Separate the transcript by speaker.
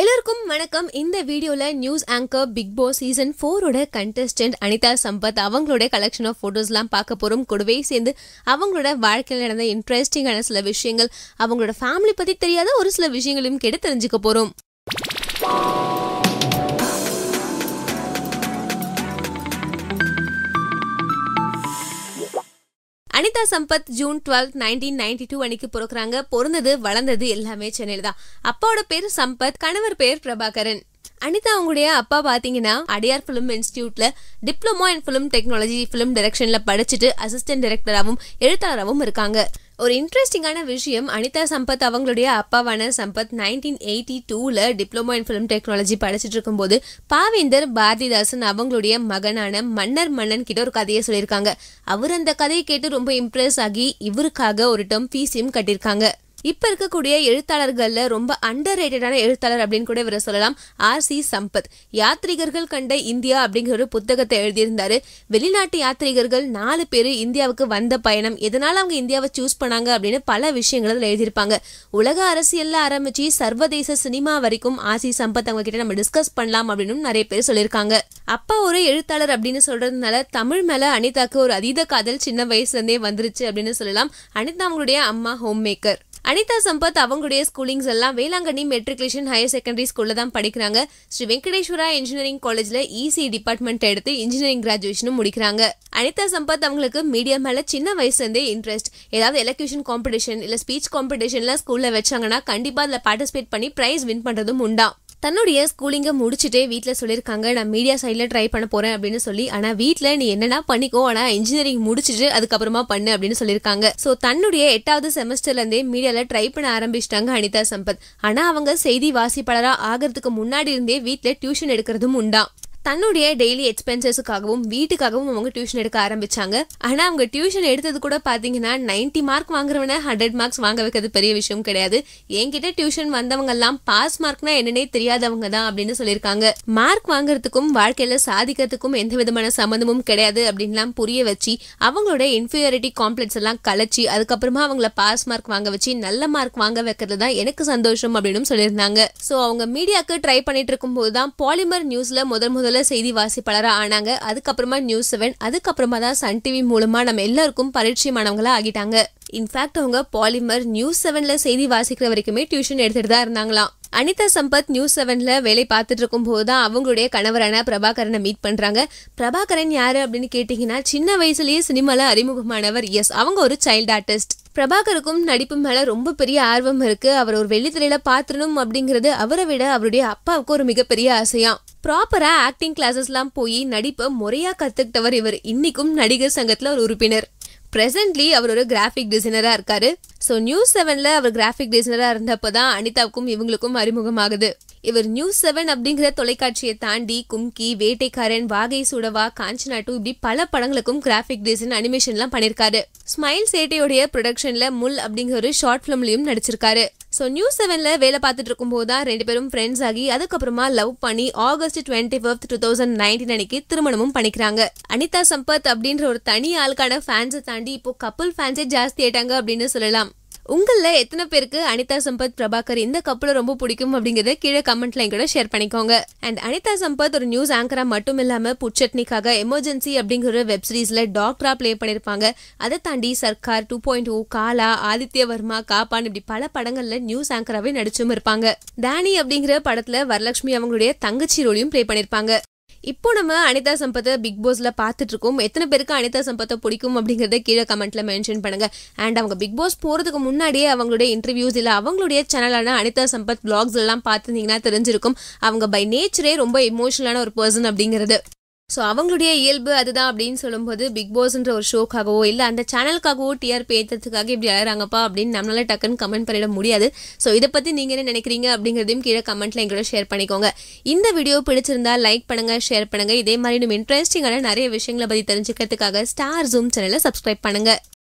Speaker 1: எல்லோருக்கும் வணக்கம் இந்த வீடியோவில் news anchor Bigg Boss season ஃபோரோட கண்டஸ்டன்ட் அனிதா சம்பத் அவங்களோட கலெக்ஷன் ஆஃப் ஃபோட்டோஸ்லாம் பார்க்க போகிறோம் கூடவே சேர்ந்து அவங்களோட வாழ்க்கையில் நடந்த இன்ட்ரெஸ்டிங்கான சில விஷயங்கள் அவங்களோட ஃபேமிலி பற்றி தெரியாத ஒரு சில விஷயங்களையும் கேட்டு தெரிஞ்சுக்க போகிறோம் Sunitha Sampath June twelve nineteen ninety two அணிக்கு பிறக்கிறாங்க பொறந்தது வளர்ந்தது எல்லாமே சென்னையில் தான் அப்பாவோட பேர் சம்பத் கணவர் பேர் பிரபாகரன் அனிதா அவங்களுடைய அப்பா பார்த்தீங்கன்னா அடியார் ஃபிலிம் இன்ஸ்டியூட்டில் diploma and film technology film டைரக்ஷனில் படிச்சுட்டு அசிஸ்டன்ட் டைரக்டராகவும் எழுத்தாளராகவும் இருக்காங்க ஒரு இன்ட்ரெஸ்டிங்கான விஷயம் அனிதா சம்பத் அவங்களுடைய அப்பாவான சம்பத் நைன்டீன் எயிட்டி டூவில் டிப்ளமோ இன் ஃபிலிம் டெக்னாலஜி படிச்சுட்டு இருக்கும்போது பாவேந்தர் பாரதிதாசன் அவங்களுடைய மகனான மன்னர் மன்னன் கிட்ட ஒரு கதையை சொல்லியிருக்காங்க அவர் அந்த கதையை கேட்டு ரொம்ப இம்ப்ரெஸ் ஆகி இவருக்காக ஒரு டம் ஃபீஸையும் கட்டியிருக்காங்க இப்ப இருக்கக்கூடிய எழுத்தாளர்கள்ல ரொம்ப அண்டர் ரேட்டடான எழுத்தாளர் அப்படின்னு கூட இவரை சொல்லலாம் ஆர் சி சம்பத் யாத்ரீகர்கள் கண்ட இந்தியா அப்படிங்கிற ஒரு புத்தகத்தை எழுதியிருந்தாரு வெளிநாட்டு யாத்ரீகர்கள் நாலு பேர் இந்தியாவுக்கு வந்த பயணம் எதனால அவங்க இந்தியாவை சூஸ் பண்ணாங்க அப்படின்னு பல விஷயங்கள் அதில் எழுதியிருப்பாங்க உலக அரசியல்ல ஆரம்பிச்சு சர்வதேச சினிமா வரைக்கும் சி சம்பத் அவங்க கிட்ட நம்ம டிஸ்கஸ் பண்ணலாம் அப்படின்னு நிறைய பேர் சொல்லியிருக்காங்க அப்பா ஒரு எழுத்தாளர் அப்படின்னு சொல்றதுனால தமிழ் மேல அனிதாக்கு ஒரு அதீத காதல் சின்ன வயசுல இருந்தே வந்துருச்சு அப்படின்னு சொல்லலாம் அனிதா அவங்களுடைய அம்மா ஹோம் மேக்கர் அனிதா சம்பத் அவங்களுடைய ஸ்கூலிங்ஸ் எல்லாம் வேளாங்கண்ணி மெட்ரிகுலேஷன் ஹையர் செகண்டரி ஸ்கூலில் தான் படிக்கிறாங்க ஸ்ரீ வெங்கடேஸ்வரா இன்ஜினியரிங் காலேஜில் இசி டிபார்ட்மெண்ட் எடுத்து இன்ஜினியரிங் கிராஜுவேஷனும் முடிக்கிறாங்க அனிதா சம்பத் அவங்களுக்கு மீடியா மேலே சின்ன வயசுலேருந்தே இன்ட்ரெஸ்ட் ஏதாவது எலக்யூஷன் காம்படிஷன் இல்லை ஸ்பீச் காம்படிஷன்லாம் ஸ்கூலில் வச்சாங்கன்னா கண்டிப்பாக அதில் பார்ட்டிசிபேட் பண்ணி ப்ரைஸ் வின் பண்ணுறதும் உண்டாம் தன்னுடைய ஸ்கூலிங்கை முடிச்சுட்டு வீட்டில் சொல்லியிருக்காங்க நான் மீடியா சைடில் ட்ரை பண்ண போகிறேன் அப்படின்னு சொல்லி ஆனால் வீட்டில் நீ என்னென்னா பண்ணிக்கோ ஆனால் இன்ஜினியரிங் முடிச்சுட்டு அதுக்கப்புறமா பண்ணு அப்படின்னு சொல்லியிருக்காங்க ஸோ தன்னுடைய எட்டாவது செமஸ்டர்லேருந்தே மீடியாவில் ட்ரை பண்ண ஆரம்பிச்சிட்டாங்க அனிதா சம்பத் ஆனால் அவங்க செய்தி வாசிப்பாளராக ஆகிறதுக்கு முன்னாடி இருந்தே வீட்டில் டியூஷன் எடுக்கிறதும் உண்டா தன்னுடைய டெய்லி எக்ஸ்பென்சஸுக்காகவும் வீட்டுக்காகவும் அவங்க டியூஷன் எடுக்க ஆரம்பிச்சாங்க ஆனா அவங்க டியூஷன் எடுத்தது கூட பாத்தீங்கன்னா நைன்டி மார்க் வாங்குறவன ஹண்ட்ரட் மார்க்ஸ் வாங்க வைக்கிறது பெரிய விஷயம் கிடையாது என்கிட்ட டியூஷன் வந்தவங்க எல்லாம் பாஸ் மார்க்னா என்னன்னே தெரியாதவங்க தான் அப்படின்னு சொல்லியிருக்காங்க மார்க் வாங்குறதுக்கும் வாழ்க்கையில சாதிக்கிறதுக்கும் எந்த விதமான சம்மந்தமும் கிடையாது அப்படின்லாம் புரிய வச்சு அவங்களோட இன்ஃபீரியாரிட்டி காம்ப்ளெக்ஸ் எல்லாம் கலைச்சி அதுக்கப்புறமா அவங்கள பாஸ் மார்க் வாங்க வச்சு நல்ல மார்க் வாங்க வைக்கிறது தான் எனக்கு சந்தோஷம் அப்படின்னு சொல்லியிருந்தாங்க ஸோ அவங்க மீடியாவுக்கு ட்ரை பண்ணிட்டு இருக்கும் போது தான் பாலிமர் நியூஸ்ல முதல் முதல் முதல்ல செய்தி வாசிப்பாளராக ஆனாங்க அதுக்கப்புறமா நியூஸ் செவன் அதுக்கப்புறமா தான் சன் டிவி மூலமாக நம்ம எல்லாருக்கும் பரிட்சயமானவங்களா ஆகிட்டாங்க இன்ஃபேக்ட் அவங்க பாலிமர் நியூஸ் செவனில் செய்தி வாசிக்கிற வரைக்குமே டியூஷன் எடுத்துகிட்டு தான் இருந்தாங்களாம் அனிதா சம்பத் நியூஸ் செவன்ல வேலை பார்த்துட்டு இருக்கும் போது தான் அவங்களுடைய கணவரான பிரபாகரனை மீட் பண்றாங்க பிரபாகரன் யாரு அப்படின்னு கேட்டீங்கன்னா சின்ன வயசுலயே சினிமால அறிமுகமானவர் எஸ் அவங்க ஒரு சைல்டு ஆர்டிஸ்ட் பிரபாகருக்கும் நடிப்பு மேல ரொம்ப பெரிய ஆர்வம் இருக்கு அவர் ஒரு வெள்ளித்திரையில பாத்திரணும் அப்படிங்கிறது அவரை விட அவருடைய அப்பாவுக்கு ஒரு மிகப்பெரிய ஆசையாம் ப்ராப்பரா ஆக்டிங் கிளாஸஸ்லாம் போய் நடிப்பை முறையா கத்துக்கிட்டவர் இவர் இன்னைக்கும் நடிகர் சங்கத்துல ஒரு உறுப்பினர் ப்ரெசென்ட்லி அவர் ஒரு கிராஃபிக் டிசைனராக இருக்காரு ஸோ நியூஸ் செவனில் அவர் கிராஃபிக் டிசைனராக இருந்தப்போ தான் அனிதாவுக்கும் இவங்களுக்கும் அறிமுகமாகுது இவர் நியூஸ் செவன் அப்படிங்கிற தொலைக்காட்சியை தாண்டி கும்கி வேட்டைக்காரன் வாகை சுடவா காஞ்சனா டூ இப்படி பல படங்களுக்கும் கிராஃபிக் டிசைன் அனிமேஷன்லாம் பண்ணியிருக்காரு ஸ்மைல் சேட்டையுடைய ப்ரொடக்ஷனில் முல் அப்படிங்கிற ஒரு ஷார்ட் ஃபிலிம்லையும் நடிச்சிருக்காரு ஸோ நியூ செவனில் வேலை பார்த்துட்டு இருக்கும்போது தான் ரெண்டு பேரும் ஃப்ரெண்ட்ஸ் ஆகி அதுக்கப்புறமா லவ் பண்ணி August twenty fifth two thousand nineteen அன்னைக்கு திருமணமும் பண்ணிக்கிறாங்க அனிதா சம்பத் அப்படின்ற ஒரு தனி ஆளுக்கான ஃபேன்ஸை தாண்டி இப்போ கப்புள் ஃபேன்ஸே ஜாஸ்தி ஆயிட்டாங்க அப்படின்னு சொல்லலாம் உங்களில் எத்தனை பேருக்கு அனிதா சம்பத் பிரபாகர் இந்த கப்பல ரொம்ப பிடிக்கும் அப்படிங்கறத கீழே கமெண்ட்ல கூட ஷேர் பண்ணிக்கோங்க அண்ட் அனிதா சம்பத் ஒரு நியூஸ் ஆங்கரா மட்டும் இல்லாமல் புட்சட்னிக்காக எமர்ஜென்சி அப்படிங்கிற வெப் சீரீஸ்ல டாக்டரா ப்ளே பண்ணியிருப்பாங்க அதை தாண்டி Sarkar two point o oh, Kaala Aditya Varma Kaappaan இப்படி பல படங்கள்ல நியூஸ் ஆங்கராவே நடிச்சும் இருப்பாங்க டேனி அப்படிங்கிற படத்துல வரலட்சுமி அவங்களுடைய தங்கச்சி ரோலையும் ப்ளே பண்ணியிருப்பாங்க இப்போ நம்ம அனிதா சம்பத்தை பிக் பாஸில் பார்த்துட்டு இருக்கோம் எத்தனை பேருக்கு அனிதா சம்பத்தை பிடிக்கும் அப்படிங்கிறத கீழே கமெண்ட்டில் மென்ஷன் பண்ணுங்க அண்ட் அவங்க பிக் பாஸ் போகிறதுக்கு முன்னாடியே அவங்களுடைய இன்டர்வியூஸ் இல்லை அவங்களுடைய சேனலான அனிதா சம்பத் பிளாக்ஸ் எல்லாம் பார்த்துருந்தீங்கன்னா தெரிஞ்சிருக்கும் அவங்க பை நேச்சரே ரொம்ப எமோஷனலான ஒரு பர்சன் அப்படிங்கிறது ஸோ அவங்களுடைய இயல்பு அதுதான் அப்படின்னு சொல்லும்போது பிக் பாஸ்ன்ற ஒரு ஷோக்காகவோ இல்லை அந்த சேனலுக்காகவோ டிஆர்பி ஏற்றுறதுக்காக இப்படி அழகிறாங்கப்பா அப்படின்னு நம்மளால டக்குன்னு கமெண்ட் பண்ணிட முடியாது ஸோ இதை பற்றி நீங்கள் என்ன நினைக்கிறீங்க அப்படிங்கிறதையும் கீழே கமெண்ட்டில் எங்களோட ஷேர் பண்ணிக்கோங்க இந்த வீடியோ பிடிச்சிருந்தா லைக் பண்ணுங்கள் ஷேர் பண்ணுங்கள் இதே மாதிரி நம்ம இன்ட்ரெஸ்டிங்கான நிறைய விஷயங்களை பற்றி தெரிஞ்சுக்கிறதுக்காக ஸ்டார் ஜூம் சேனலை சப்ஸ்கிரைப் பண்ணுங்கள்